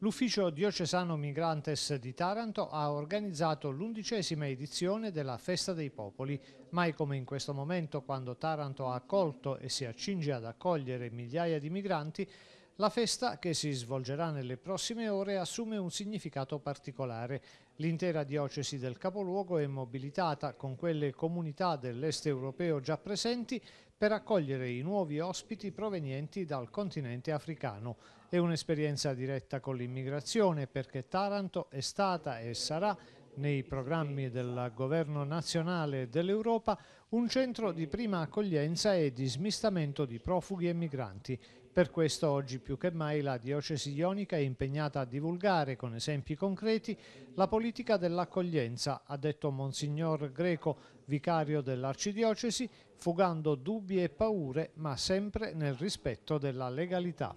L'Ufficio Diocesano Migrantes di Taranto ha organizzato l'undicesima edizione della Festa dei Popoli. Mai come in questo momento, quando Taranto ha accolto e si accinge ad accogliere migliaia di migranti, la festa, che si svolgerà nelle prossime ore, assume un significato particolare. L'intera diocesi del capoluogo è mobilitata con quelle comunità dell'est europeo già presenti per accogliere i nuovi ospiti provenienti dal continente africano. È un'esperienza diretta con l'immigrazione perché Taranto è stata e sarà nei programmi del governo nazionale e dell'Europa un centro di prima accoglienza e di smistamento di profughi e migranti. Per questo oggi più che mai la diocesi ionica è impegnata a divulgare con esempi concreti la politica dell'accoglienza, ha detto Monsignor Greco, vicario dell'arcidiocesi, fugando dubbi e paure ma sempre nel rispetto della legalità.